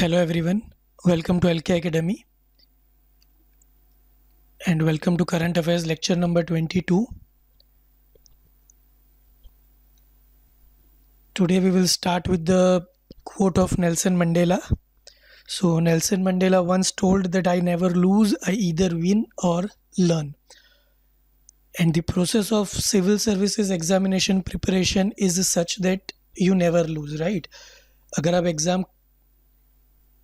Hello everyone, welcome to LK Academy and welcome to Current Affairs lecture number 22. Today we will start with the quote of Nelson Mandela. So Nelson Mandela once told that I never lose, I either win or learn. And the process of civil services examination preparation is such that you never lose, right? अगर आप exam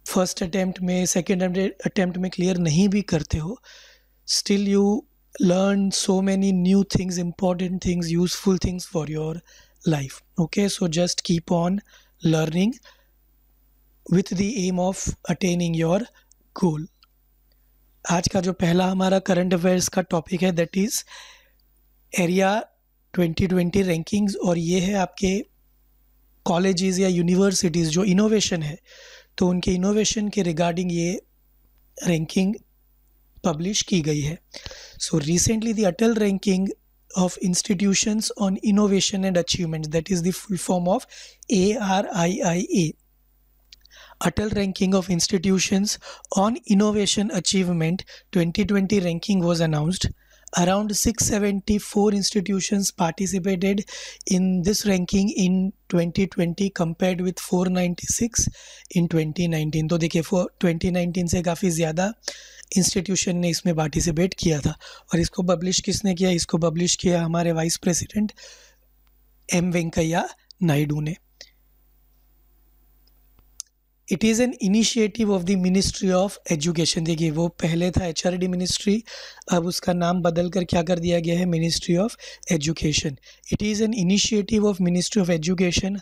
first attempt में second attempt में clear नहीं भी करते हो still you learn so many new things important things useful things for your life okay so just keep on learning with the aim of attaining your goal आज का जो पहला हमारा करंट अफेयर्स का टॉपिक है दैट इज़ एरिया 2020 रैंकिंग्स और ये है आपके कॉलेजेस या यूनिवर्सिटीज़ जो इनोवेशन है तो उनके इनोवेशन के रिगार्डिंग ये रैंकिंग पब्लिश की गई है so recently the Atal ranking of institution on innovation and achievement that is the full form of A R I I A Atal ranking of institution on innovation achievement twenty twenty ranking was announced Around 674 institutions participated in this ranking in 2020 compared with 496 in 2019 तो देखिए 2019 से काफ़ी ज़्यादा institution ने इसमें participate किया था और इसको पब्लिश किसने किया इसको पब्लिश किया हमारे vice president M Venkaiah Naidu ने it is an initiative of the ministry of education देखिए वो पहले था एच मिनिस्ट्री अब उसका नाम बदल कर क्या कर दिया गया है ministry of education it is an initiative of ministry of education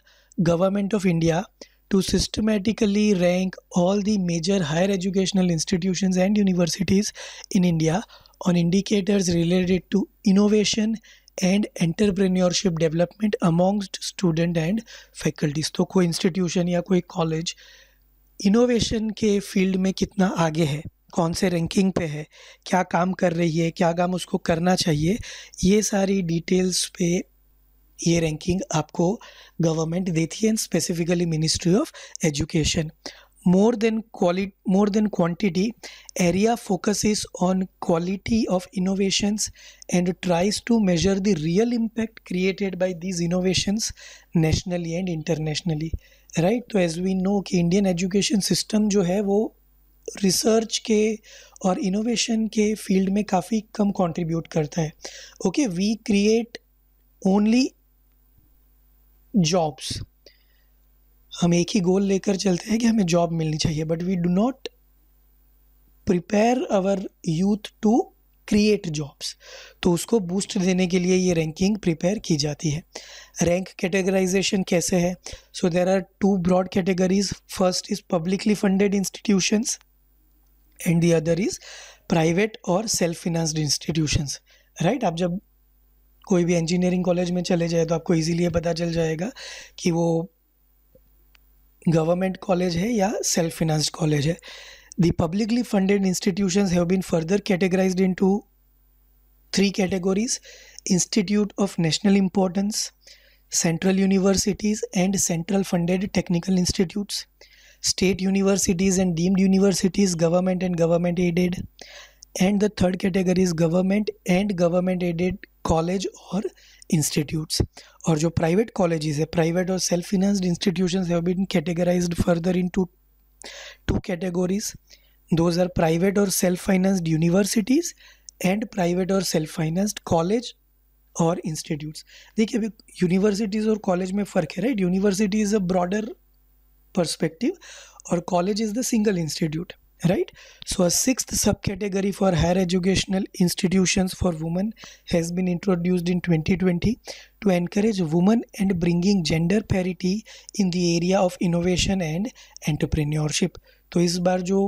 government of India to systematically rank all the major higher educational institution and universities in India on indicators related to innovation and entrepreneurship development among student and faculties तो कोई institution या कोई college innovation के field में कितना आगे है कौन से रैंकिंग पे है क्या काम कर रही है क्या काम उसको करना चाहिए ये सारी डिटेल्स पे ये रैंकिंग आपको गवर्नमेंट देती है specifically ministry of education more than quality more than quantity area focuses on quality of innovations and tries to measure the real impact created by these innovations nationally and internationally right so as we know ki indian education system jo hai wo research के और innovation के field में काफ़ी कम contribute करता है okay we create only jobs हम एक ही गोल लेकर चलते हैं कि हमें जॉब मिलनी चाहिए but we do not prepare our youth to create jobs तो उसको बूस्ट देने के लिए ये रैंकिंग प्रिपेयर की जाती है रैंक कैटेगराइजेशन कैसे है so there are two broad categories first is publicly funded institutions and the other is private और सेल्फ फिनांस्ड इंस्टीट्यूशंस राइट आप जब कोई भी इंजीनियरिंग कॉलेज में चले जाए तो आपको इजीली पता चल जाएगा कि वो गवर्नमेंट कॉलेज है या सेल्फ फिनेंस्ड कॉलेज है the publicly funded institution have been further categorized into three categories institute of national importance central universities and central funded technical institutes state universities and deemed universities government and government aided and the third category is government and government aided college और institutes और जो private colleges है private और self financed institution have been further into two categories those are private और self financed universities and private और self financed college और institutes देखिए अभी यूनिवर्सिटीज़ और कॉलेज में फ़र्क है right university is a broader perspective और college is the single institute right so a sixth subcategory for higher educational institutions for women has been introduced in 2020 to encourage women and bringing gender parity in the area of innovation and entrepreneurship to is bar jo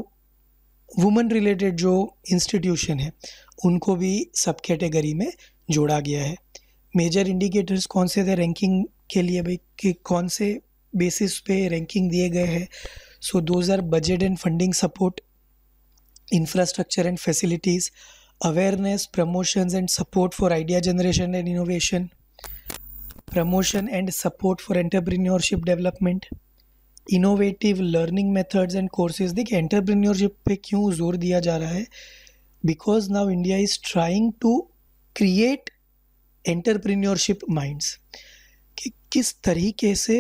women related jo institution hai unko bhi सब category में जोड़ा गया है major indicators कौन से थे ranking के लिए भाई कि कौन से बेसिस पे रैंकिंग दिए गए हैं so those are budget and funding support infrastructure and facilities, awareness, promotions, and support for idea generation and innovation, promotion and support for entrepreneurship development, innovative learning methods and courses देखिए entrepreneurship pe kyun zor diya ja raha hai because now india is trying to create entrepreneurship minds ki kis tarike se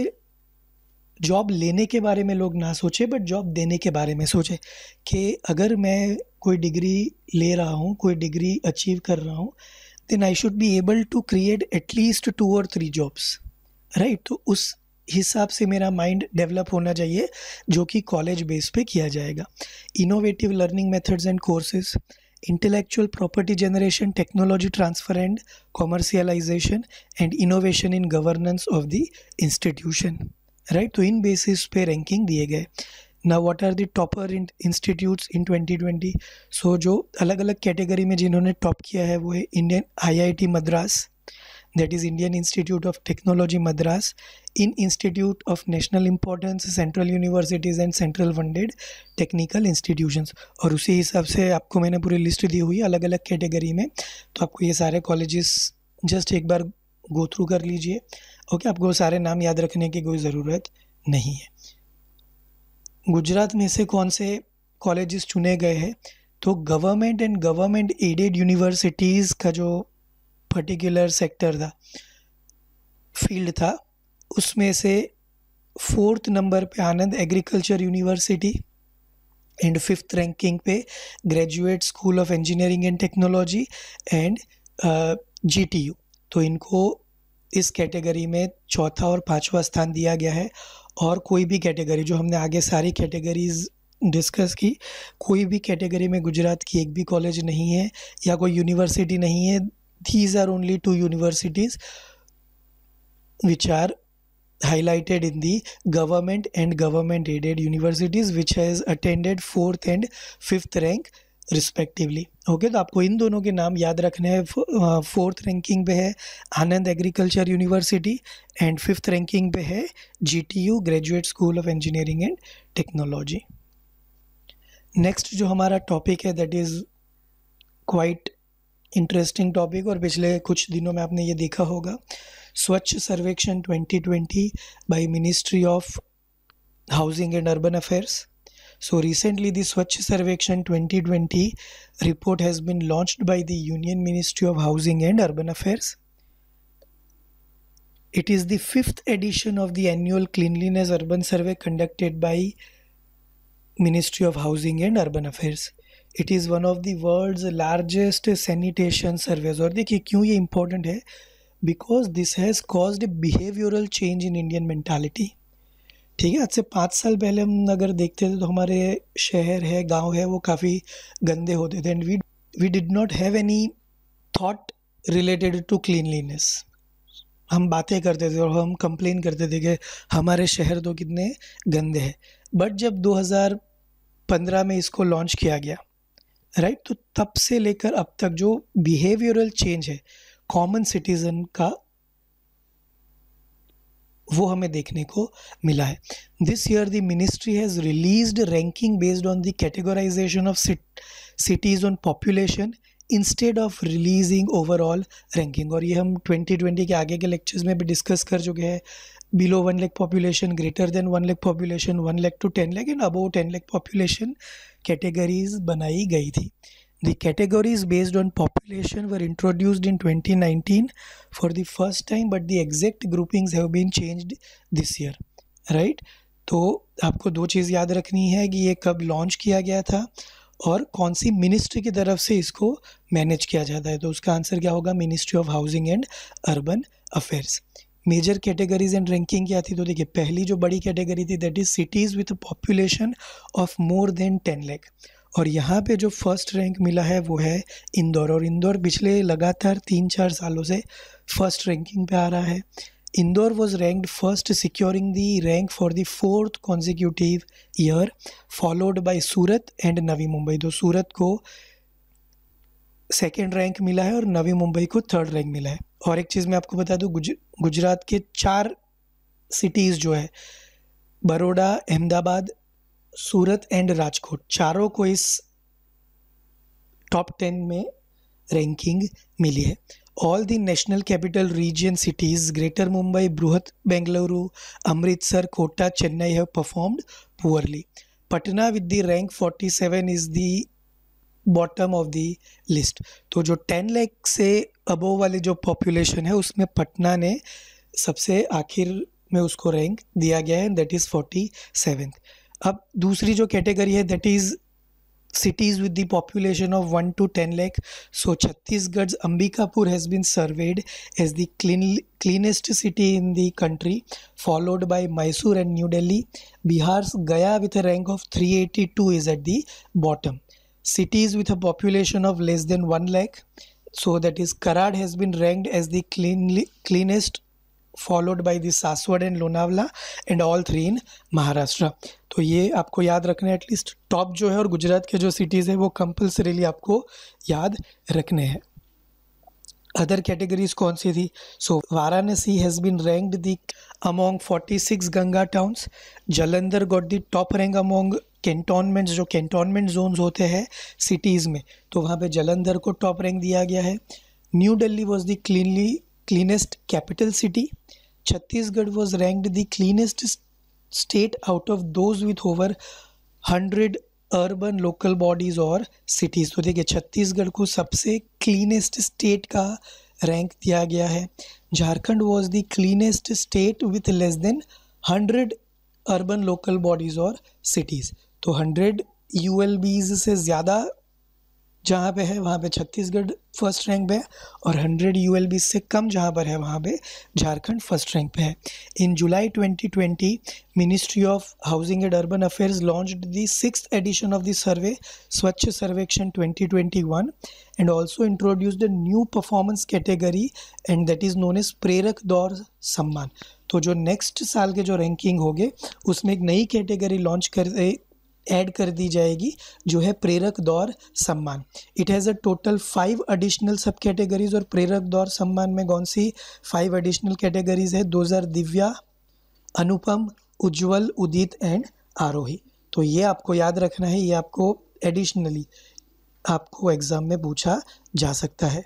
job लेने के बारे में लोग ना सोचें but job देने के बारे में सोचें कि अगर मैं कोई डिग्री ले रहा हूँ कोई डिग्री अचीव कर रहा हूँ then I should be able to create at least two और थ्री जॉब्स राइट तो उस हिसाब से मेरा माइंड डेवलप होना चाहिए जो कि कॉलेज बेस पे किया जाएगा innovative learning methods and courses intellectual property generation technology transfer and commercialisation and innovation in governance of the institution right तो इन बेसिस पे रैंकिंग दिए गए ना what are the topper institutes in 2020 so जो अलग अलग कैटेगरी में जिन्होंने टॉप किया है वो है Indian IIT Madras that is Indian institute of technology Madras in institute of national importance central universities and central funded technical institution और उसी हिसाब से आपको मैंने पूरी लिस्ट दी हुई अलग अलग कैटेगरी में तो आपको ये सारे कॉलेजेस जस्ट एक बार गो थ्रू कर लीजिए ओके आपको सारे नाम याद रखने की कोई ज़रूरत नहीं है गुजरात में से कौन से कॉलेजेस चुने गए हैं तो government and government aided universities का जो पर्टिकुलर सेक्टर था फील्ड था उसमें से फोर्थ नंबर पे Anand agriculture university and fifth ranking पे graduate school of engineering and technology and जी तो इनको इस कैटेगरी में चौथा और पांचवा स्थान दिया गया है और कोई भी कैटेगरी जो हमने आगे सारी कैटेगरीज डिस्कस की कोई भी कैटेगरी में गुजरात की एक भी कॉलेज नहीं है या कोई यूनिवर्सिटी नहीं है these are only two universities which are highlighted in the government and government aided universities which has attended fourth and fifth rank respectively okay तो आपको इन दोनों के नाम याद रखने हैं फोर्थ रैंकिंग पे है Anand agriculture university and fifth ranking पे है GTU graduate school of engineering and technology next जो हमारा टॉपिक है that is quite interesting topic और पिछले कुछ दिनों में आपने ये देखा होगा Swachh Survekshan 2020 by ministry of housing and urban affairs So recently the Swachh Sarvekshan 2020 report has been launched by the Union Ministry of Housing and Urban Affairs. It is the fifth edition of the annual cleanliness urban survey conducted by Ministry of Housing and Urban Affairs. It is one of the world's largest sanitation surveys. और देखिए क्यों ये important है this has caused a behavioral change in Indian mentality. ठीक है आज से पाँच साल पहले हम अगर देखते थे तो हमारे शहर है गांव है वो काफ़ी गंदे होते थे and we we did not have any thought related to cleanliness हम बातें करते थे और हम कंप्लेन करते थे कि हमारे शहर तो कितने गंदे हैं बट जब 2015 में इसको लॉन्च किया गया राइट तो तब से लेकर अब तक जो बिहेवियरल चेंज है कॉमन सिटीज़न का वो हमें देखने को मिला है this year the ministry has release ranking based on the categorisation of cities on population instead of releasing overall ranking और ये हम 2020 के आगे के लेक्चर्स में भी डिस्कस कर चुके हैं below one lakh population greater than one lakh population one lakh to ten lakh and above ten lakh population categories बनाई गई थी The categories based on population were introduced in 2019 for the first time, but the exact groupings have been changed this year, right? तो आपको दो चीज़ याद रखनी है कि ये कब लॉन्च किया गया था और कौन सी मिनिस्ट्री की तरफ से इसको मैनेज किया जाता है तो उसका आंसर क्या होगा ministry of housing and urban affairs major categories and ranking क्या थी तो देखिए पहली जो बड़ी कैटेगरी थी that is cities with population of more than ten lakh और यहाँ पे जो फर्स्ट रैंक मिला है वो है इंदौर और इंदौर पिछले लगातार तीन चार सालों से फर्स्ट रैंकिंग पे आ रहा है Indore was ranked first securing the rank for the fourth consecutive year followed by Surat and Navi Mumbai तो सूरत को सेकेंड रैंक मिला है और नवी मुंबई को थर्ड रैंक मिला है और एक चीज़ मैं आपको बता दूँ गुज, गुजरात के चार सिटीज़ जो है बड़ोड़ा अहमदाबाद सूरत एंड राजकोट चारों को इस टॉप टेन में रैंकिंग मिली है all the national capital region cities greater Mumbai Brihat Bengaluru Amritsar Kota Chennai have performed poorly Patna with the rank 47 is the bottom of the list तो जो 10 लैख से अबो वाले जो पॉपुलेशन है उसमें पटना ने सबसे आखिर में उसको रैंक दिया गया है दैट इज़ फोर्टी सेवेंथ अब दूसरी जो कैटेगरी है that cities with the population of 1 to 10 lakh so chhattisgarh's ambikapur has been surveyed as the clean, cleanest city in the country followed by mysore and new delhi bihar's gaya with a rank of 382 is at the bottom cities with a population of less than 1 lakh so that is karad has been ranked as the cleanly, cleanest followed by the saswad and lonavala and all three in maharashtra तो ये आपको याद रखना है at least top जो है और गुजरात के जो सिटीज़ है वो कंपल्सरीली आपको याद रखने हैं अदर कैटेगरीज कौन सी थी so Varanasi has been ranked the among 46 Ganga towns Jalandhar got the top rank among cantonments जो कैंटोनमेंट जोन्स होते हैं सिटीज़ में तो वहाँ पे जलंधर को टॉप रैंक दिया गया है new Delhi was the cleanly cleanest capital city Chhattisgarh was ranked the cleanest state out of those with over hundred urban local bodies और सिटीज़ तो देखिए छत्तीसगढ़ को सबसे क्लीनेस्ट स्टेट का रैंक दिया गया है Jharkhand was the cleanest state with less than hundred urban local bodies और सिटीज़ तो हंड्रेड यू से ज़्यादा जहाँ पे है वहाँ पे छत्तीसगढ़ फर्स्ट रैंक पे है और 100 यू से कम जहाँ पर है वहाँ पे झारखंड फर्स्ट रैंक पे है in July 2020 ministry of housing and urban affairs launch the six edition of the survey Swachh Survekshan 2021 and also introduce the new performance category and that is known as Prerak Dauur सम्मान तो जो नेक्स्ट साल के जो रैंकिंग होंगे उसमें एक नई कैटेगरी लॉन्च कर ऐड कर दी जाएगी जो है Prerak Dauur Samman it has a total five additional sub categories और प्रेरक दौर सम्मान में कौन सी फाइव एडिशनल कैटेगरीज है दो हज़ार दिव्या अनुपम उज्ज्वल उदित एंड आरोही तो ये आपको याद रखना है ये आपको एडिशनली आपको एग्ज़ाम में पूछा जा सकता है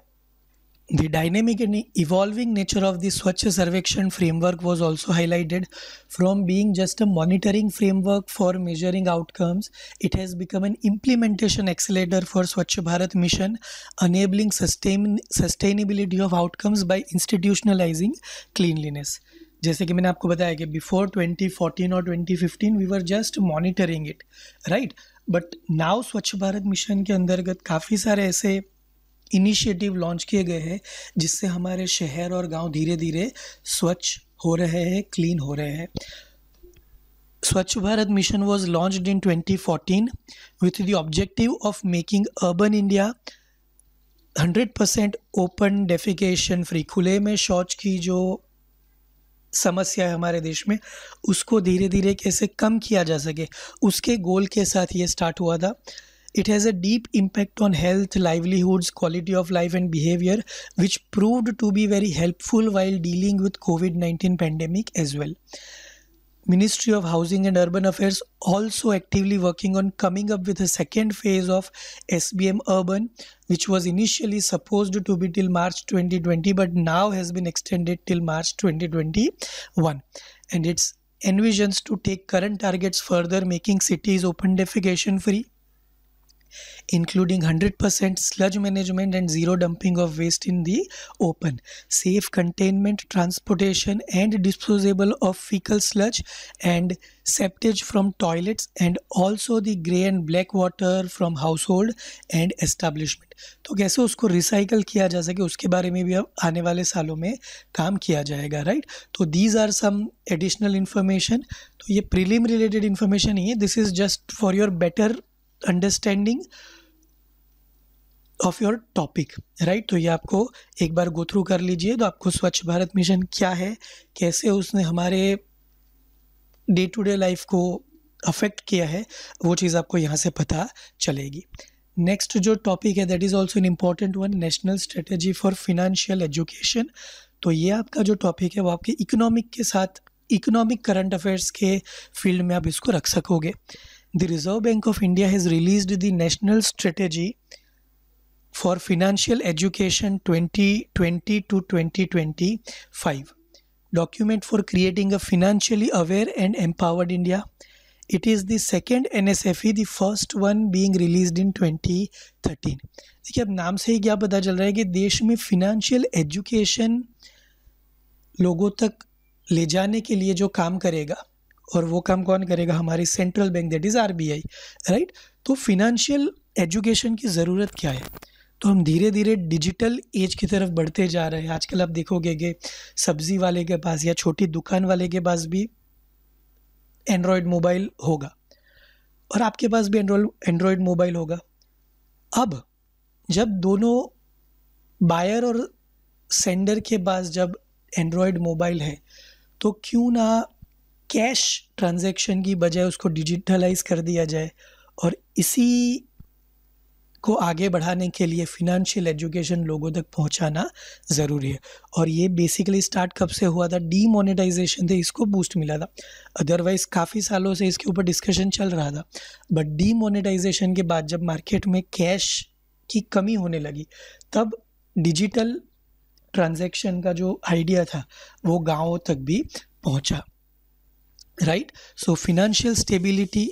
The dynamic and evolving nature of the Swachh Sarvekshan framework was also highlighted. From being just a monitoring framework for measuring outcomes, it has become an implementation accelerator for Swachh Bharat mission, enabling sustain, sustainability of outcomes by institutionalizing cleanliness. जैसे कि मैंने आपको बताया कि before 2014 और 2015 we were just monitoring it right but now Swachh Bharat mission के अंतर्गत काफ़ी सारे ऐसे इनिशिएटिव लॉन्च किए गए हैं जिससे हमारे शहर और गांव धीरे धीरे स्वच्छ हो रहे हैं क्लीन हो रहे हैं Swachh Bharat mission was launched in 2014 with the objective of making urban India 100% open defecation free खुले में शौच की जो समस्या है हमारे देश में उसको धीरे धीरे कैसे कम किया जा सके उसके गोल के साथ ये स्टार्ट हुआ था It has a deep impact on health, livelihoods, quality of life and behavior which proved to be very helpful while dealing with COVID-19 pandemic as well. Ministry of Housing and Urban Affairs also actively working on coming up with a second phase of SBM Urban, which was initially supposed to be till March 2020, but now has been extended till March 2021. And it's envisions to take current targets further, making cities open defecation free, including 100% sludge management and zero dumping of waste in the open, safe containment, transportation, and disposal of fecal sludge and septage from toilets, and also the grey and black water from household and establishment. तो कैसे उसको recycle किया जा सके उसके बारे में भी अब आने वाले सालों में काम किया जाएगा राइट तो these are some additional information तो ये प्रीलिम रिलेटेड इन्फॉर्मेशन ही है this is just for your better understanding of your topic right तो ये आपको एक बार गो थ्रू कर लीजिए तो आपको स्वच्छ भारत मिशन क्या है कैसे उसने हमारे डे टू डे लाइफ को अफेक्ट किया है वो चीज़ आपको यहाँ से पता चलेगी नेक्स्ट जो टॉपिक है that is also an important one national strategy for financial education तो ये आपका जो टॉपिक है वो आपके इकोनॉमिक के साथ इकोनॉमिक करंट अफेयर्स के फील्ड में आप इसको रख सकोगे the Reserve Bank of India has released the National Strategy for Financial Education 2020 to 2025 document for creating a financially aware and empowered India. It is the second NSFE, the first one being released in 2013. देखिए अब नाम से ही क्या पता चल रहा है कि देश में फिनेंशियल एजुकेशन लोगों तक ले जाने के लिए जो काम करेगा और वो काम कौन करेगा हमारी central bank that is R right तो फिनंशियल एजुकेशन की ज़रूरत क्या है तो हम धीरे धीरे डिजिटल एज की तरफ बढ़ते जा रहे हैं आजकल आप देखोगे कि सब्ज़ी वाले के पास या छोटी दुकान वाले के पास भी एंड्रॉयड मोबाइल होगा और आपके पास भी एंड्रॉयड मोबाइल होगा अब जब दोनों बायर और सेंडर के पास जब एंड्रॉयड मोबाइल है तो क्यों ना कैश ट्रांजैक्शन की बजाय उसको डिजिटलाइज कर दिया जाए और इसी को आगे बढ़ाने के लिए फिनेंशियल एजुकेशन लोगों तक पहुंचाना ज़रूरी है और ये बेसिकली स्टार्ट कब से हुआ था डीमोनेटाइजेशन थे इसको बूस्ट मिला था अदरवाइज काफ़ी सालों से इसके ऊपर डिस्कशन चल रहा था बट डीमोनेटाइजेशन के बाद जब मार्केट में कैश की कमी होने लगी तब डिजिटल ट्रांज़ेक्शन का जो आइडिया था वो गाँव तक भी पहुँचा right so financial stability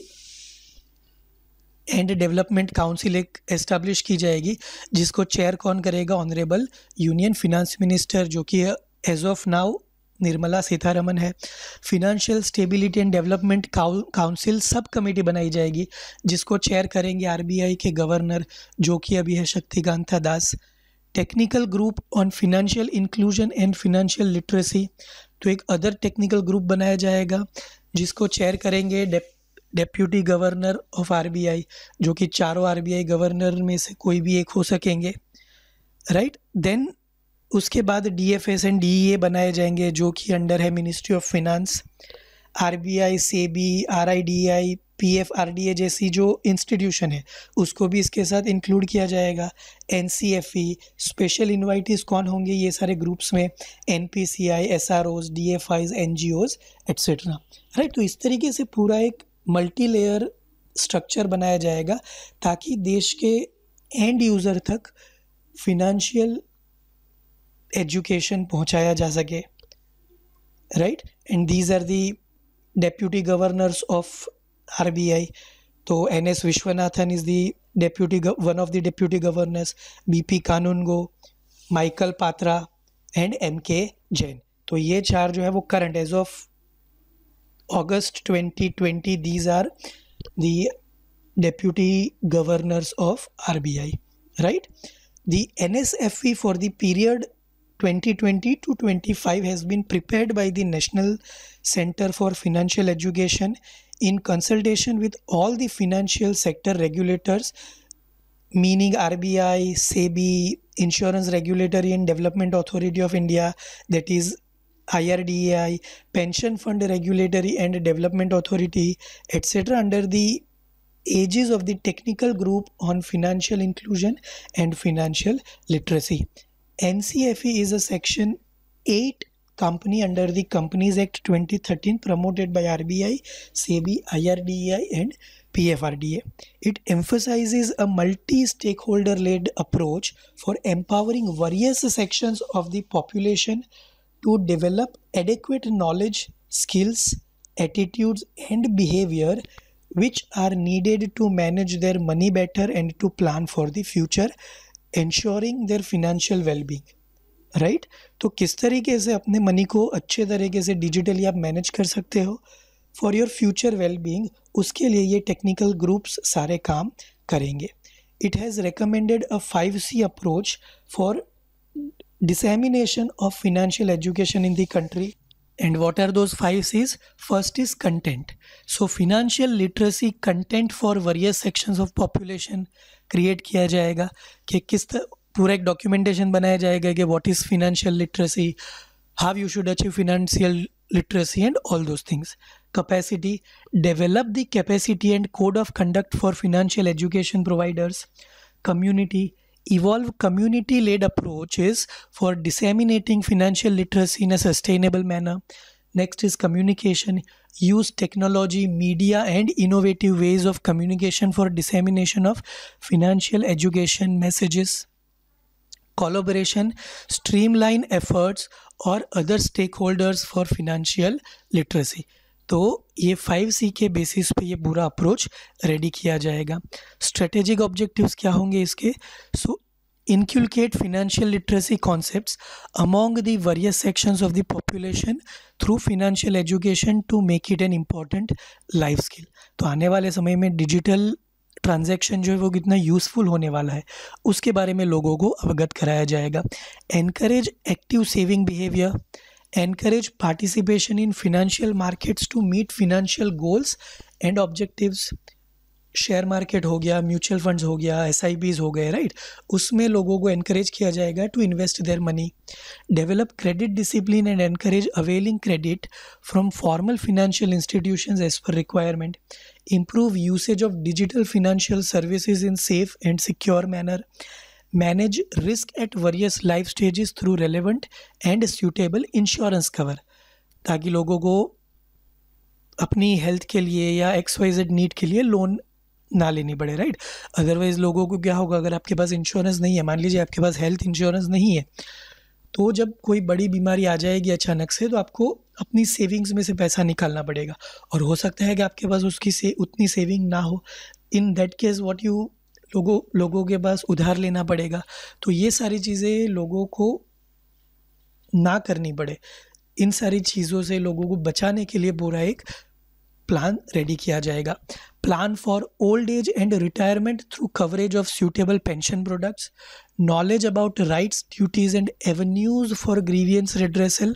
and development council एक एस्टेब्लिश की जाएगी जिसको चेयर कौन करेगा ऑनरेबल यूनियन फिनांस मिनिस्टर जो कि as of now Nirmala Sitharaman है financial stability and development council sub committee बनाई जाएगी जिसको चेयर करेंगे आरबीआई के गवर्नर जो कि अभी है Shaktikanta Das technical group on financial inclusion and financial literacy तो एक अदर टेक्निकल ग्रुप बनाया जाएगा जिसको चेयर करेंगे डेप्यूटी गवर्नर ऑफ आरबीआई जो कि चारों आरबीआई गवर्नर में से कोई भी एक हो सकेंगे राइट right? देन उसके बाद D F S and D E A बनाए जाएंगे जो कि अंडर है ministry of finance R B I SEBI R I D I P F R D A जैसी जो इंस्टीट्यूशन है उसको भी इसके साथ इंक्लूड किया जाएगा N C F E special invitees कौन होंगे ये सारे ग्रुप्स में N P C I S R Os D F Is N G Os etcetera right तो इस तरीके से पूरा एक मल्टी लेयर स्ट्रक्चर बनाया जाएगा ताकि देश के एंड यूज़र तक फिनंशियल एजुकेशन पहुंचाया जा सके right and these are the deputy governors of R B I तो N S Viswanathan is the deputy one of the deputy governors B B P Kanungo Michael Patra and M K Jain तो ये चार जो है वो current as of August twenty twenty these are the deputy governors of R B I right the N S F E for the twenty 2020 to 25 has been prepared by the National Center for Financial Education in consultation with all the financial sector regulators, meaning RBI, SEBI, Insurance Regulatory and Development Authority of India, that is IRDAI, Pension Fund Regulatory and Development Authority, etc., under the aegis of the technical group on financial inclusion and financial literacy. NCFE is a section 8 company under the Companies Act 2013 promoted by RBI, SEBI, IRDAI and PFRDA. It emphasizes a multi-stakeholder led approach for empowering various sections of the population to develop adequate knowledge, skills, attitudes and behavior which are needed to manage their money better and to plan for the future, ensuring their financial well-being. Right तो किस तरीके से अपने money को अच्छे तरीके से digitally आप मैनेज कर सकते हो for your future well being उसके लिए ये टेक्निकल ग्रुप्स सारे काम करेंगे it has recommended a five C approach for dissemination of financial education in the country and what are those five Cs first is content so financial literacy content for various section of population create किया जाएगा कि किस तरह पूरा एक documentation बनाया जाएगा कि what is financial literacy how you should achieve financial literacy and all those things capacity develop the capacity and code of conduct for financial education providers community evolve community led approach is for disseminating financial literacy in a sustainable manner next is communication use technology media and innovative ways of communication for dissemination of financial education messages collaboration streamline efforts और other stakeholders for financial literacy तो ये five C के basis पे ये पूरा approach ready किया जाएगा strategic objectives क्या होंगे इसके so inculcate financial literacy concept among the various sections of the population through financial education to make it an important life skill तो आने वाले समय में डिजिटल ट्रांजेक्शन जो है वो कितना यूज़फुल होने वाला है उसके बारे में लोगों को अवगत कराया जाएगा encourage active saving behaviour encourage participation in financial markets to meet financial goals and objectives share market हो गया म्यूचुअल फंड्स हो गया एस हो गए राइट उसमें लोगों को इनक्रेज किया जाएगा to invest their money develop credit discipline and encourage availing credit from formal financial institution as per requirement improve usage of digital financial services in safe and secure manner manage risk at various life stages through relevant and suitable insurance cover ताकि लोगों को अपनी health के लिए या x Y Z need के लिए loan ना लेनी पड़े राइट अदरवाइज़ लोगों को क्या होगा अगर आपके पास इंश्योरेंस नहीं है मान लीजिए आपके पास हेल्थ इंश्योरेंस नहीं है तो जब कोई बड़ी बीमारी आ जाएगी अचानक से तो आपको अपनी सेविंग्स में से पैसा निकालना पड़ेगा और हो सकता है कि आपके पास उसकी से उतनी सेविंग ना हो in that case what you लोगों लोगों के पास उधार लेना पड़ेगा तो ये सारी चीज़ें लोगों को ना करनी पड़े इन सारी चीज़ों से लोगों को बचाने के लिए पूरा एक प्लान रेडी किया जाएगा plan for old age and retirement through coverage of suitable pension products, knowledge about rights, duties, and avenues for grievance redressal,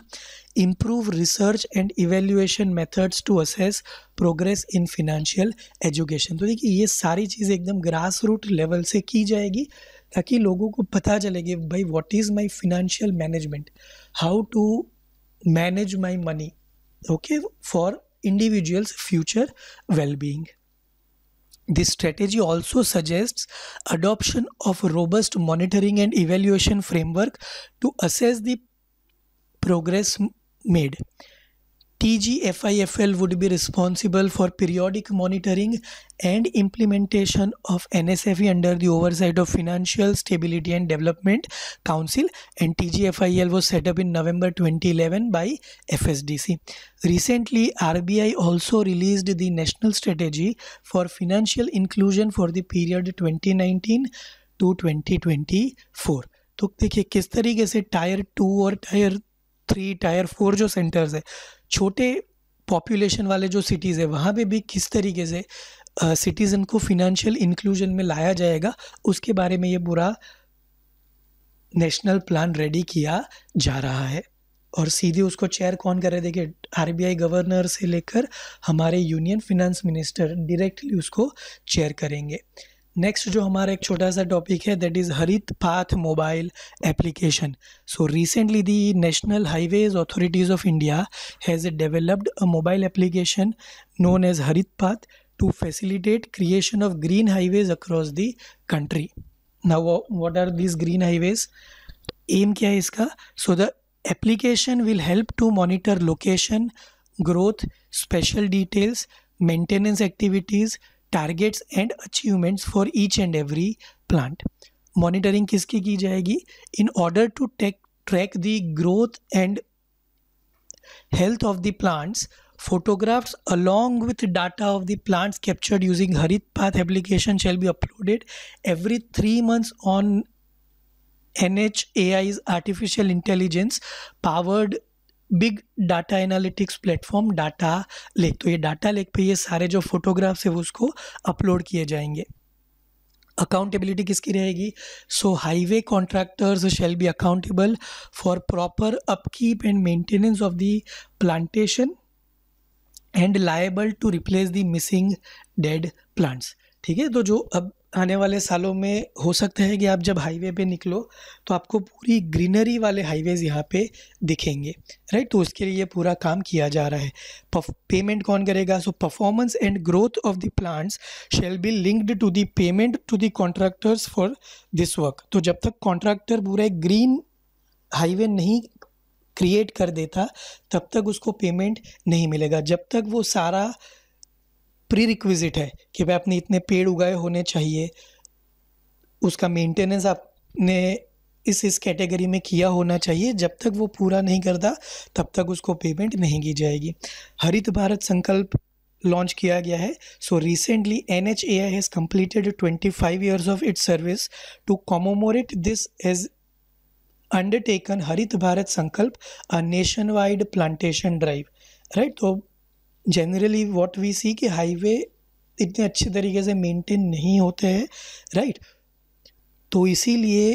improve research and evaluation methods to assess progress in financial education. तो देखिए ये सारी चीज़ें एकदम grass root level से की जाएगी ताकि लोगों को पता चले कि भाई what is my financial management how to manage my money okay for individuals future well being This strategy also suggests adoption of robust monitoring and evaluation framework to assess the progress made. TGFIFL would be responsible for periodic monitoring and implementation of NSFE under the oversight of Financial Stability and Development Council and TGFIL was set up in November 2011 by FSDC. Recently, RBI also released the National Strategy for Financial Inclusion for the period 2019 to 2024. तो देखिए किस तरीके से tier two और tier three tier four जो centres है छोटे population वाले जो सिटीज़ है वहाँ पे भी किस तरीके से सिटीज़न को फिनेंशियल इंक्लूजन में लाया जाएगा उसके बारे में ये पूरा नेशनल प्लान रेडी किया जा रहा है और सीधे उसको चेयर कौन कर रहे देखिए आरबीआई गवर्नर से लेकर हमारे यूनियन फिनेंस मिनिस्टर डायरेक्टली उसको चेयर करेंगे नेक्स्ट जो हमारा एक छोटा सा टॉपिक है that is Harit path mobile application so recently the national highways authorities of India has developed a mobile application known as Harit path to facilitate creation of green highways across the country ना what are these green highways um क्या है इसका so the application will help to monitor location growth special details maintenance activities targets and achievements for each and every plant monitoring किसकी की जाएगी in order to take track the growth and health of the plants photographs along with data of the plants captured using Harit path application shall be uploaded every three months on N H A I is artificial intelligence powered big data analytics platform data lake तो ये data lake पे ये सारे जो photographs है वो उसको upload किए जाएंगे अकाउंटेबिलिटी किसकी रहेगी so highway contractors shall be accountable for proper upkeep and maintenance of the plantation and liable to replace the missing dead plants ठीक है तो जो अब आने वाले सालों में हो सकता है कि आप जब हाईवे पे निकलो तो आपको पूरी ग्रीनरी वाले हाईवेज़ यहाँ पे दिखेंगे राइट तो उसके लिए पूरा काम किया जा रहा है पेमेंट कौन करेगा so performance and growth of the plants shall be linked to the payment to the contractors for this work तो जब तक कॉन्ट्रैक्टर पूरा एक ग्रीन हाईवे नहीं क्रिएट कर देता तब तक उसको पेमेंट नहीं मिलेगा जब तक वो सारा प्री रिक्विजिट है कि भाई आपने इतने पेड़ उगाए होने चाहिए उसका मेंटेनेंस आपने इस इस कैटेगरी में किया होना चाहिए जब तक वो पूरा नहीं करता तब तक उसको पेमेंट नहीं की जाएगी हरित भारत संकल्प लॉन्च किया गया है so recently N H A I has completed twenty five years of its service to commemorate this as undertaken Harit Bharat Sankalp a nationwide plantation drive right तो जनरली वॉट वी सी कि हाईवे इतने अच्छे तरीके से maintain नहीं होते हैं right तो इसीलिए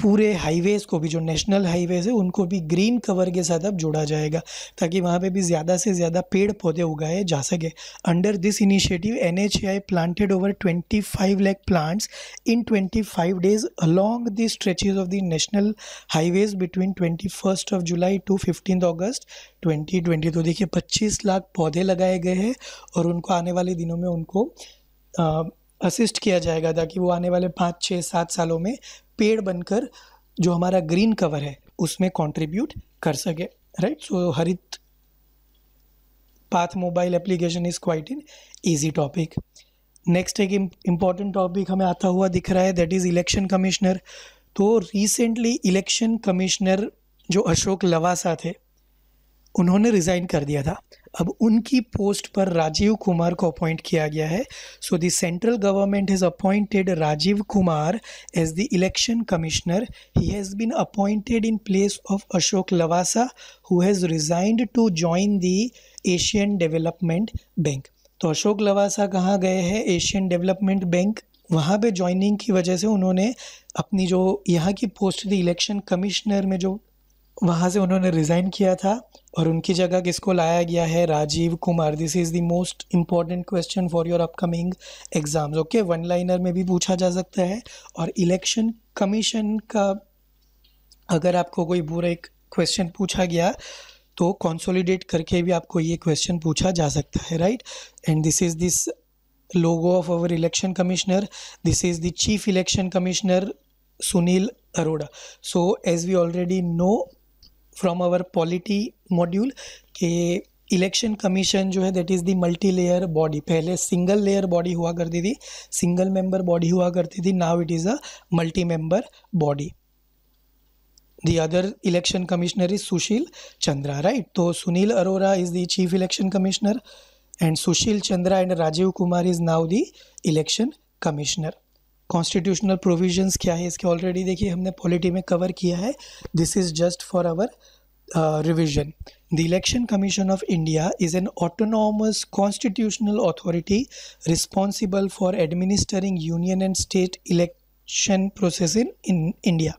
पूरे हाईवेज़ को भी जो नेशनल हाईवेज़ है उनको भी ग्रीन कवर के साथ अब जोड़ा जाएगा ताकि वहाँ पे भी ज़्यादा से ज़्यादा पेड़ पौधे उगाए जा सके under this initiative N H I planted over twenty five lakh plants in twenty five days along the stretches of the national highways between twenty first of July to fifteen August twenty twenty तो देखिए पच्चीस लाख पौधे लगाए गए हैं और उनको आने वाले दिनों में उनको असिस्ट किया जाएगा ताकि वो आने वाले पाँच छः सात सालों में पेड़ बनकर जो हमारा ग्रीन कवर है उसमें कंट्रीब्यूट कर सके right so Harit path mobile application is quite an easy topic next एक इम्पॉर्टेंट टॉपिक हमें आता हुआ दिख रहा है दैट इज़ इलेक्शन कमिश्नर तो रिसेंटली इलेक्शन कमिश्नर जो अशोक लवासा थे उन्होंने रिज़ाइन कर दिया था अब उनकी पोस्ट पर राजीव कुमार को अपॉइंट किया गया है so the central government has appointed Rajiv Kumar as the election commissioner he has been appointed in place of Ashok Lavasa who has resigned to join the Asian Development Bank तो अशोक लवासा कहाँ गए हैं एशियन डेवलपमेंट बैंक वहाँ पे ज्वाइनिंग की वजह से उन्होंने अपनी जो यहाँ की पोस्ट थी इलेक्शन कमिश्नर में जो वहाँ से उन्होंने रिज़ाइन किया था और उनकी जगह किसको लाया गया है Rajiv Kumar this is the most important question for your upcoming exams okay one liner में भी पूछा जा सकता है और इलेक्शन कमीशन का अगर आपको कोई बुरा एक क्वेश्चन पूछा गया तो कॉन्सोलिडेट करके भी आपको ये क्वेश्चन पूछा जा सकता है right and this is this logo of our election commissioner this is the chief election commissioner Sunil Arora so as we already know from our polity module के इलेक्शन कमीशन जो है that is the multi layer body पहले single layer body हुआ करती थी single member body हुआ करती थी now it is a multi member body the other election commissioner is Sushil Chandra right तो Sunil Arora is the chief election commissioner and Sushil Chandra and Rajiv Kumar is now the election commissioner constitutional provisions क्या है इसके ऑलरेडी देखिए हमने polity में कवर किया है this is just for our revision the election commission of India is an autonomous constitutional authority responsible for administering union and state election process in India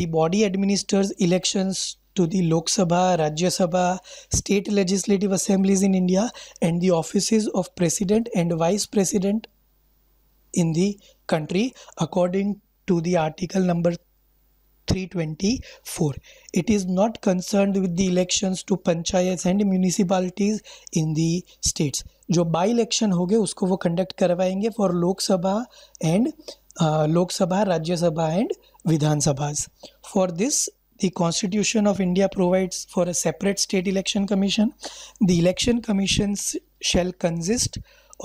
the body administers election to the Lok Sabha Rajya Sabha state legislative assemblies in India and the office of president and vice president in the country according to the article number 324. It is not concerned with the elections to panchayats and municipalities in the states. by-election जो by conduct होंगे for Lok Sabha and Lok Sabha, Rajya Sabha and Vidhan sabhas For this, the constitution of india provides for a separate state election commission the election commissions shall consist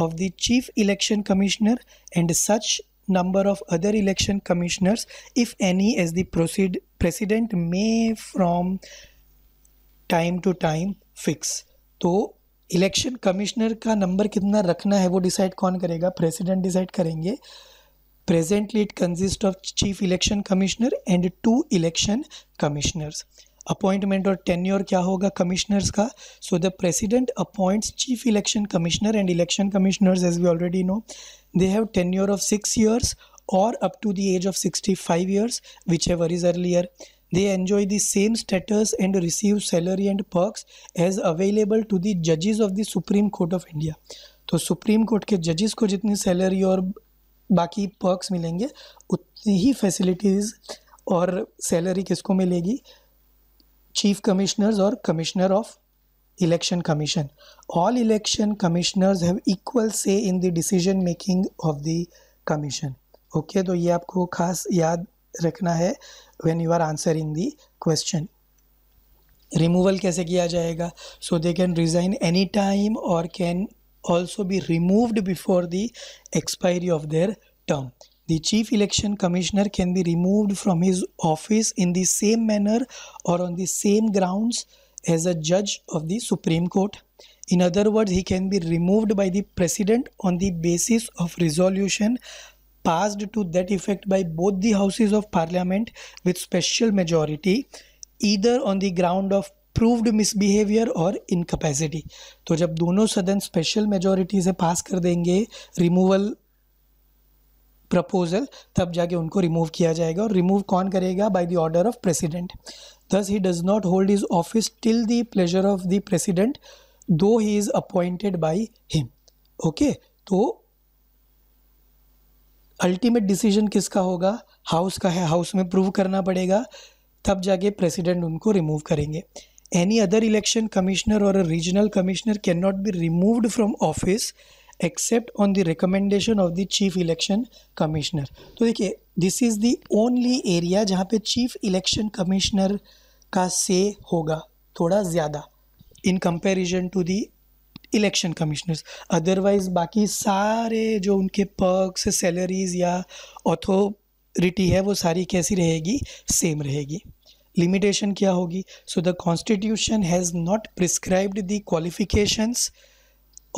of the chief election commissioner and such number of other election commissioners, if any, as the proceed, president may from time to time fix. तो election commissioner का number कितना रखना है वो decide कौन करेगा president decide करेंगे presently it consists of chief election commissioner and two election commissioners appointment और टेन्योर क्या होगा कमिश्नर्स का so the president appoints chief election commissioner and election commissioners as we already know they have tenure of 6 years or up to the age of 65 years whichever is earlier they enjoy the same status and receive salary and perks as available to the judges of the Supreme Court of India तो Supreme Court के जजेस को जितनी salary और बाकी perks मिलेंगे उतनी ही facilities और सैलरी किसको मिलेगी चीफ कमिश्नर्स और commissioner of Election Commission. All election commissioners have equal say in the decision making of the commission. Okay okay, तो ये आपको खास याद रखना है when you are answering the question removal कैसे किया जाएगा so they can resign any time और can also be removed before the expiry of their term the chief election commissioner can be removed from his office in the same manner or on the same grounds as a judge of the Supreme Court. In other words, he can be removed by the president on the basis of resolution passed to that effect by both the houses of parliament with special majority, either on the ground of proved misbehaviour और incapacity तो जब दोनों सदन special majority से पास कर देंगे removal proposal तब जाके उनको रिमूव किया जाएगा और रिमूव कौन करेगा by the order of president Thus, he does not hold his office till the pleasure of the president, though he is appointed by him. Okay, तो ultimate decision kiska hoga house ka hai house mein prove karna padega tab jaake president unko remove karenge any other election commissioner or a regional commissioner cannot be removed from office except on the recommendation of the chief election commissioner तो देखिए this is the only area जहाँ पे chief election commissioner का से होगा थोड़ा ज़्यादा in comparison to the election commissioners otherwise बाकी सारे जो उनके पर्क्स सैलरीज या ऑथोरिटी है वो सारी कैसी रहेगी सेम रहेगी लिमिटेशन क्या होगी so the constitution has not prescribed the qualifications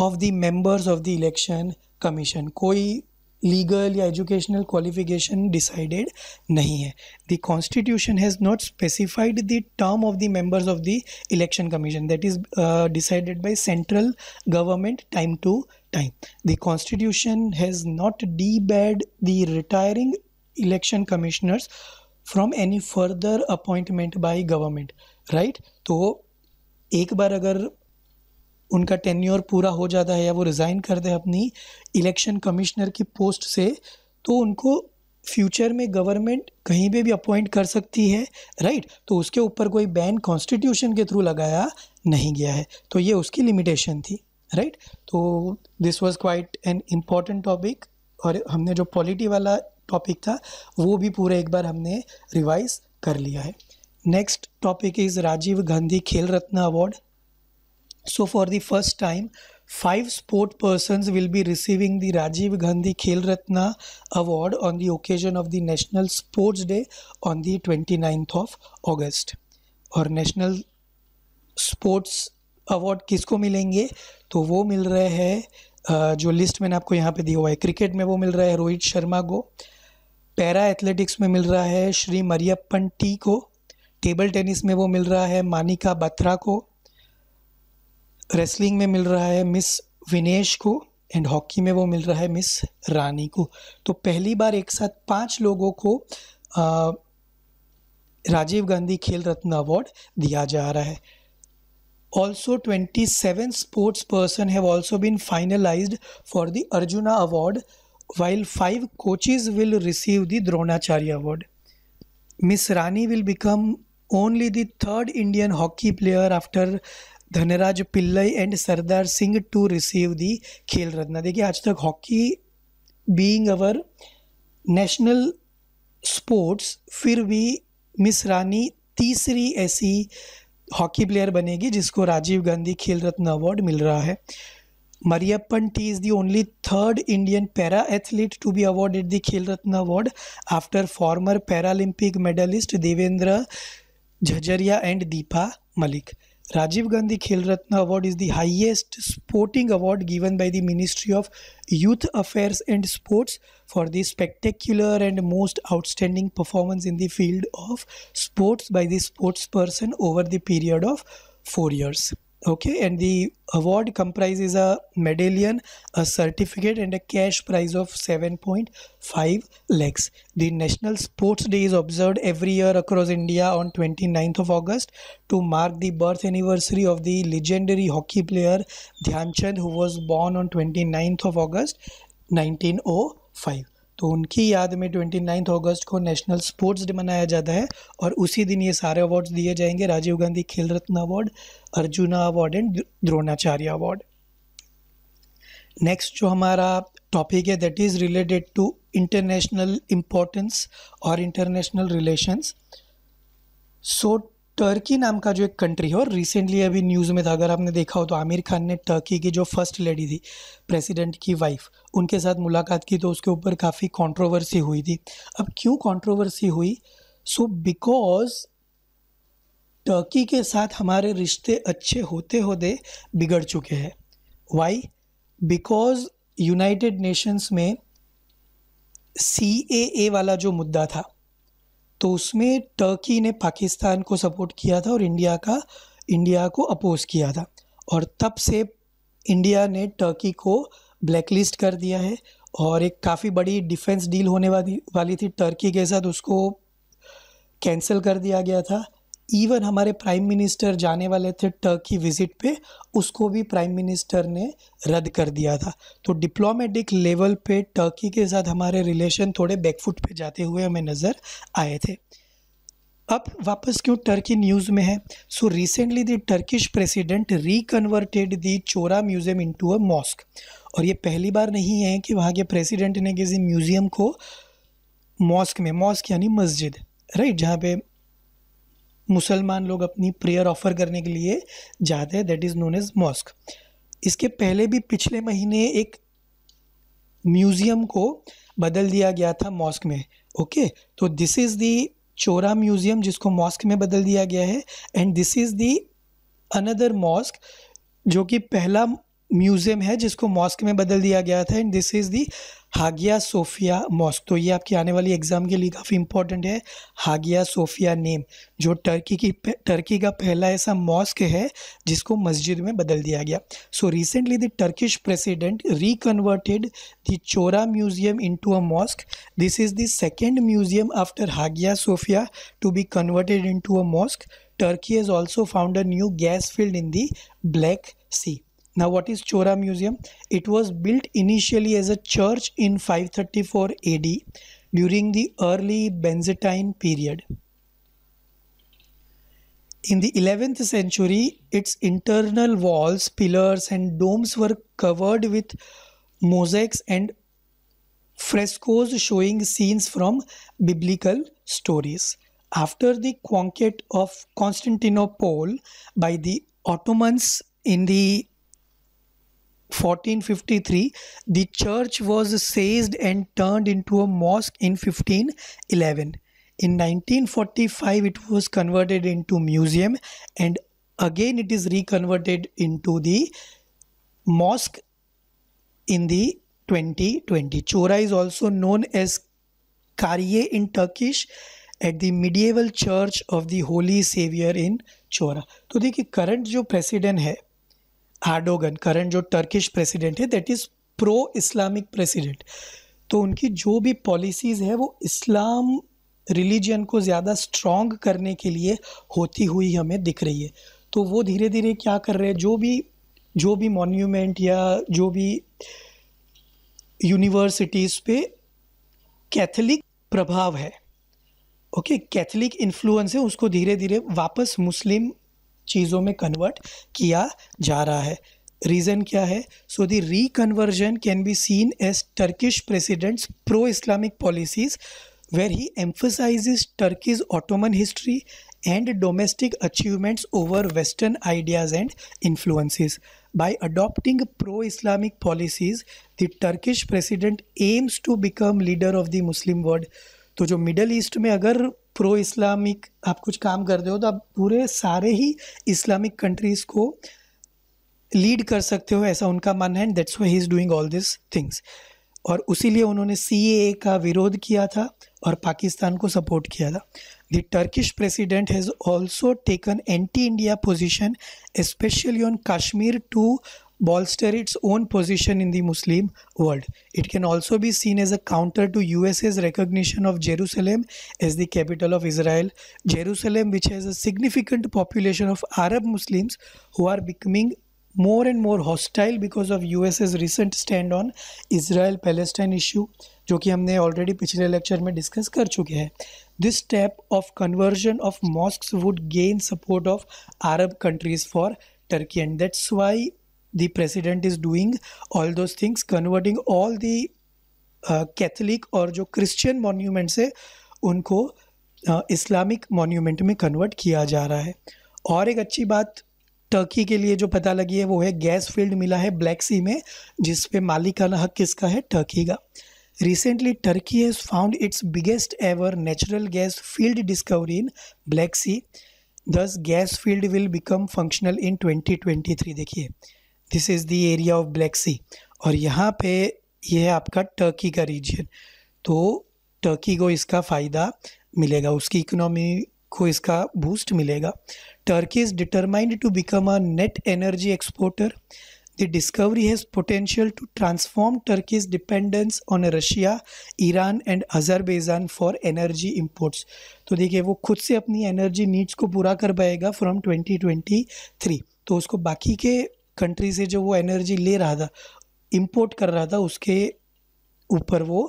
of the members of the election commission कोई लीगल या एजुकेशनल क्वालिफिकेशन डिसाइडेड नहीं है the constitution has not specified the term of the members of the election commission that is decided by central government time to time the constitution has not debarred the retiring election commissioners from any further appointment by government right तो एक बार अगर उनका tenure पूरा हो जाता है या वो रिज़ाइन कर दे अपनी इलेक्शन कमिश्नर की पोस्ट से तो उनको फ्यूचर में गवर्नमेंट कहीं पे भी अपॉइंट कर सकती है राइट तो उसके ऊपर कोई बैन कॉन्स्टिट्यूशन के थ्रू लगाया नहीं गया है तो ये उसकी लिमिटेशन थी राइट तो this was quite an important topic और हमने जो पॉलिटी वाला टॉपिक था वो भी पूरा एक बार हमने रिवाइज कर लिया है next topic is Rajiv Gandhi Khel Ratna award So for the first time, five sport persons will be receiving the Rajiv Gandhi Khel Ratna Award on the occasion of the National Sports Day on the 29th of August. और national sports award किसको मिलेंगे तो वो मिल रहे हैं जो list मैंने आपको यहाँ पे दिया हुआ है क्रिकेट में वो मिल रहा है रोहित शर्मा को पैरा एथलेटिक्स में मिल रहा है श्री मरियप्पन टी को टेबल टेनिस में वो मिल रहा है मानिका बत्रा को रेसलिंग में मिल रहा है मिस विनेश को एंड हॉकी में वो मिल रहा है मिस रानी को तो पहली बार एक साथ पांच लोगों को आ, राजीव गांधी खेल रत्न अवार्ड दिया जा रहा है also twenty seven sports person have also been finalised for the Arjuna award while five coaches will receive the Dronacharya award miss Rani will become only third Indian hockey player after Dhanraj Pillay and Sardar Singh to receive the Khel Ratna देखिए आज तक hockey being our national sports फिर भी miss रानी तीसरी ऐसी hockey player बनेगी जिसको Rajiv Gandhi Khel Ratna award मिल रहा है Mariyappan T is the only third Indian para athlete to be awarded the Khel Ratna award after former Paralympic medallist Devendra Jhajharia and Deepa Malik Rajiv Gandhi Khel Award is the highest sporting award given by the Ministry of Youth Affairs and Sports for the spectacular and most outstanding performance in the field of sports by the sportsperson over the period of four years okay and the award comprises a medallion a certificate and a cash prize of 7.5 lakhs the national sports day is observed every year across india on 29th of august to mark the birth anniversary of the legendary hockey player dhyan chand who was born on 29th of august 1905 तो उनकी याद में twenty ninth August को national sports day मनाया जाता है और उसी दिन ये सारे अवार्ड्स दिए जाएंगे Rajiv Gandhi Khel Ratna award Arjuna award and Dronacharya award next जो हमारा टॉपिक है that is related to international importance और इंटरनेशनल रिलेशंस सो टर्की नाम का जो एक कंट्री है और रिसेंटली अभी न्यूज़ में था अगर आपने देखा हो तो आमिर खान ने टर्की की जो फर्स्ट लेडी थी प्रेसिडेंट की वाइफ उनके साथ मुलाकात की तो उसके ऊपर काफ़ी कंट्रोवर्सी हुई थी अब क्यों कंट्रोवर्सी हुई सो बिकॉज टर्की के साथ हमारे रिश्ते अच्छे होते होते बिगड़ चुके हैं वाई बिकॉज यूनाइटेड नेशंस में सी वाला जो मुद्दा था तो उसमें टर्की ने पाकिस्तान को सपोर्ट किया था और इंडिया का इंडिया को अपोज किया था और तब से इंडिया ने टर्की को ब्लैकलिस्ट कर दिया है और एक काफ़ी बड़ी डिफेंस डील होने वाली वाली थी टर्की के साथ उसको कैंसिल कर दिया गया था इवन हमारे प्राइम मिनिस्टर जाने वाले थे टर्की विजिट पे उसको भी प्राइम मिनिस्टर ने रद्द कर दिया था तो डिप्लोमेटिक लेवल पे टर्की के साथ हमारे रिलेशन थोड़े बैकफुट पे जाते हुए हमें नज़र आए थे अब वापस क्यों टर्की न्यूज़ में है so recently the Turkish president reconverted the Chora museum into a mask और ये पहली बार नहीं है कि वहाँ के प्रेसिडेंट ने किसी म्यूज़ियम को मॉस्क में मॉस्क यानी मस्जिद राइट जहाँ पे मुसलमान लोग अपनी प्रेयर ऑफर करने के लिए जाते हैं that is known as mosque इसके पहले भी पिछले महीने एक म्यूज़ियम को बदल दिया गया था मॉस्क में ओके तो this is the Chora museum जिसको मॉस्क में बदल दिया गया है and this is the another mosque जो कि पहला म्यूज़ियम है जिसको मॉस्क में बदल दिया गया था and this is the Hagia Sophia mosque तो ये आपकी आने वाली एग्ज़ाम के लिए काफ़ी इंपॉर्टेंट है हागिया सोफिया नेम जो टर्की की टर्की का पहला ऐसा मॉस्क है जिसको मस्जिद में बदल दिया गया so recently the Turkish president reconverted the Chora museum into a mosque this is the second museum after Hagia Sophia to be converted to a mosque Turkey is also found a new gas field in the Black Sea Now, what is Chora Museum? It was built initially as a church in 534 AD during the early Byzantine period. In the 11th century, its internal walls, pillars, and domes were covered with mosaics and frescoes showing scenes from biblical stories. After the conquest of Constantinople by the Ottomans in the 1453 the church was seized and turned into a mosque in 1511 in 1945 it was converted into museum and again it is reconverted into the mosque in the 2020 chora is also known as kariye in turkish at the medieval church of the holy savior in chora to the current जो president है Erdogan current जो Turkish president है that is pro Islamic president तो उनकी जो भी policies है वो इस्लाम रिलीजन को ज़्यादा स्ट्रॉन्ग करने के लिए होती हुई हमें दिख रही है तो वो धीरे धीरे क्या कर रहे हैं जो भी जो भी मॉन्यूमेंट या जो भी यूनिवर्सिटीज़ पे कैथलिक प्रभाव है ओके कैथलिक इन्फ्लुएंस है उसको धीरे धीरे वापस मुस्लिम चीज़ों में कन्वर्ट किया जा रहा है रीज़न क्या है so the reconversion can be seen as Turkish president's pro Islamic policies where he emphasises Turkey's Ottoman history and domestic achievements over western ideas and influences by adopting pro Islamic policies the Turkish president aims to become leader of the Muslim world तो जो middle east में अगर pro Islamic आप कुछ काम करते हो तो आप पूरे सारे ही इस्लामिक कंट्रीज़ को लीड कर सकते हो ऐसा उनका मानना है that's why he is doing all this things और उसीलिए उन्होंने सी का विरोध किया था और पाकिस्तान को सपोर्ट किया था the Turkish president has also taken anti India position specially on Kashmir to bolster its own position in the Muslim world. It can also be seen as a counter to USA's recognition of Jerusalem as the capital of Israel. Jerusalem, which has a significant population of Arab Muslims who are becoming more and more hostile because of USA's recent stand on Israel Palestine issue, जो कि हमने already पिछले lecture में discuss कर चुके हैं this step of conversion of mosque would gain support of Arab countries for Turkey and that's why the president is doing all those things converting all the Catholic uh, और जो Christian monuments है उनको Islamic uh, monument में convert किया जा रहा है और एक अच्छी बात टर्की के लिए जो पता लगी है वो है गैस फील्ड मिला है ब्लैक सी में जिस पे मालिकाना हक किसका है टर्की का recently Turkey has found its biggest ever natural gas field discovery in Black Sea this gas field will become functional in 2023 देखिए this is the area of Black Sea और यहाँ पे यह है आपका टर्की का रीजन तो टर्की को इसका फ़ायदा मिलेगा उसकी इकोनॉमी को इसका बूस्ट मिलेगा Turkey is determined to become a net energy exporter the discovery has potential to transform Turkey's dependence on Russia Iran and Azerbaijan for energy imports तो देखिए वो खुद से अपनी एनर्जी नीड्स को पूरा कर पाएगा फ्रॉम 2023 तो उसको बाकी के कंट्री से जो वो एनर्जी ले रहा था इम्पोर्ट कर रहा था उसके ऊपर वो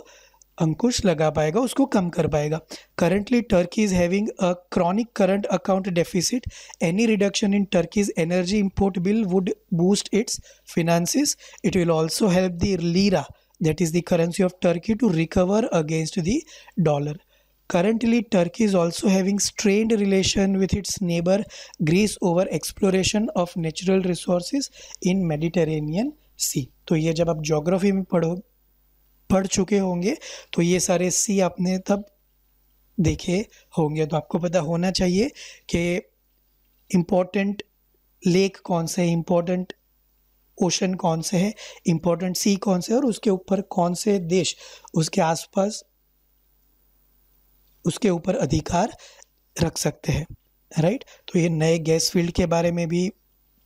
अंकुश लगा पाएगा उसको कम कर पाएगा currently Turkey is having a chronic current account deficit any reduction in Turkey's energy import bill would boost its finances it will also help the lira that is the currency of Turkey to recover against the dollar Currently, Turkey is also having strained relation with its neighbor Greece over exploration of natural resources in Mediterranean Sea. तो ये जब आप geography में पढ़ो पढ़ चुके होंगे तो ये सारे सी आपने तब देखे होंगे तो आपको पता होना चाहिए कि इम्पोर्टेंट लेक कौन से है इम्पोर्टेंट ओशन कौन से है इम्पोर्टेंट सी कौन से है और उसके ऊपर कौन से देश उसके आसपास उसके ऊपर अधिकार रख सकते हैं राइट तो ये नए गैस फील्ड के बारे में भी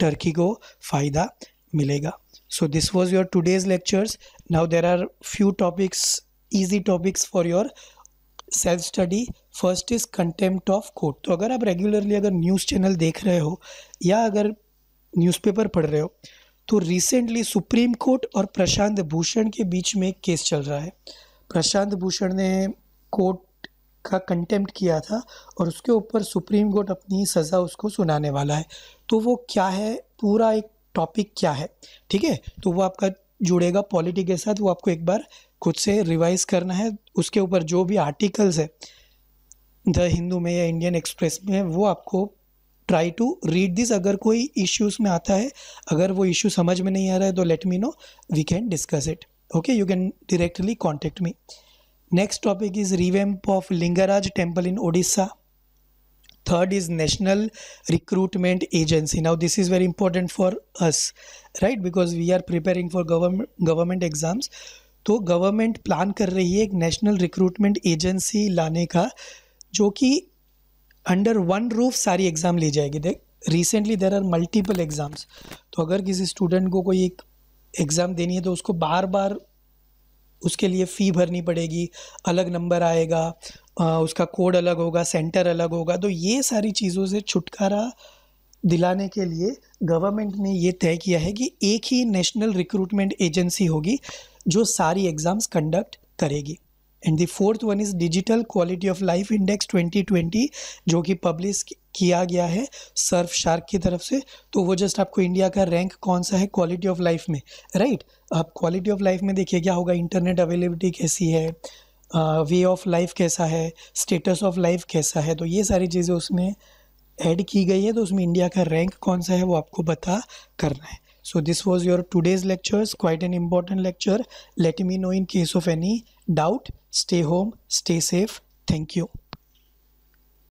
टर्की को फ़ायदा मिलेगा so this was your today's lectures now there are few topics easy topics for your self study first is contempt of court तो अगर आप रेगुलरली अगर न्यूज़ चैनल देख रहे हो या अगर न्यूज़पेपर पढ़ रहे हो तो रिसेंटली सुप्रीम कोर्ट और प्रशांत भूषण के बीच में एक केस चल रहा है प्रशांत भूषण ने कोर्ट का कंटेम्प्ट किया था और उसके ऊपर सुप्रीम कोर्ट अपनी सज़ा उसको सुनाने वाला है तो वो क्या है पूरा एक टॉपिक क्या है ठीक है तो वो आपका जुड़ेगा पॉलिटिक के साथ वो आपको एक बार खुद से रिवाइज करना है उसके ऊपर जो भी आर्टिकल्स है द हिंदू में या इंडियन एक्सप्रेस में वो आपको ट्राई टू रीड दिस अगर कोई इश्यूज में आता है अगर वो इश्यू समझ में नहीं आ रहा है तो let me know we can discuss it okay you can directly contact me next topic is revamp of Lingaraj temple in Odisha third is national recruitment agency now this is very important for us right because we are preparing for government exams तो government plan कर रही है एक national recruitment agency लाने का जो कि under one roof सारी एग्जाम ली जाएगी देख recently there are multiple exams तो अगर किसी स्टूडेंट को कोई एक एग्जाम देनी है तो उसको बार बार उसके लिए फ़ी भरनी पड़ेगी अलग नंबर आएगा उसका कोड अलग होगा सेंटर अलग होगा तो ये सारी चीज़ों से छुटकारा दिलाने के लिए गवर्नमेंट ने ये तय किया है कि एक ही नेशनल रिक्रूटमेंट एजेंसी होगी जो सारी एग्ज़ाम्स कंडक्ट करेगी and the fourth one is digital quality of life index 2020 जो कि पब्लिश किया गया है सर्फ शार्क की तरफ से तो वो जस्ट आपको इंडिया का रैंक कौन सा है क्वालिटी ऑफ लाइफ में राइट right? आप क्वालिटी ऑफ लाइफ में देखिए क्या होगा इंटरनेट अवेलेबिलिटी कैसी है वे ऑफ लाइफ कैसा है स्टेटस ऑफ लाइफ कैसा है तो ये सारी चीज़ें उसमें ऐड की गई है तो उसमें इंडिया का रैंक कौन सा है वो आपको बता करना है so this was your today's lecture quite an important lecture let me know in case of any doubt stay home stay safe thank you